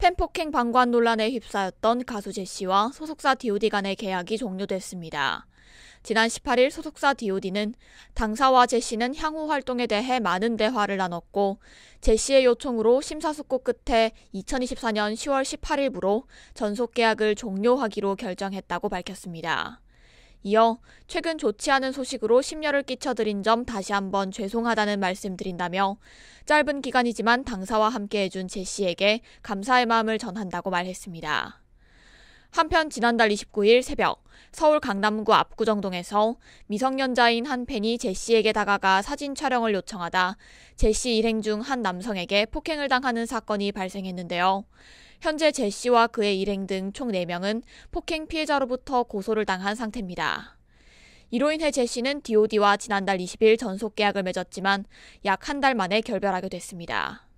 팬폭행 방관 논란에 휩싸였던 가수 제시와 소속사 DOD 간의 계약이 종료됐습니다. 지난 18일 소속사 DOD는 당사와 제시는 향후 활동에 대해 많은 대화를 나눴고 제시의 요청으로 심사숙고 끝에 2024년 10월 18일부로 전속 계약을 종료하기로 결정했다고 밝혔습니다. 이어 최근 좋지 않은 소식으로 심려를 끼쳐드린 점 다시 한번 죄송하다는 말씀드린다며 짧은 기간이지만 당사와 함께 해준 제씨에게 감사의 마음을 전한다고 말했습니다. 한편 지난달 29일 새벽 서울 강남구 압구정동에서 미성년자인 한 팬이 제씨에게 다가가 사진 촬영을 요청하다 제씨 일행 중 한 남성에게 폭행을 당하는 사건이 발생했는데요. 현재 제씨와 그의 일행 등 총 4명은 폭행 피해자로부터 고소를 당한 상태입니다. 이로 인해 제씨는 DOD와 지난달 20일 전속 계약을 맺었지만 약 한 달 만에 결별하게 됐습니다.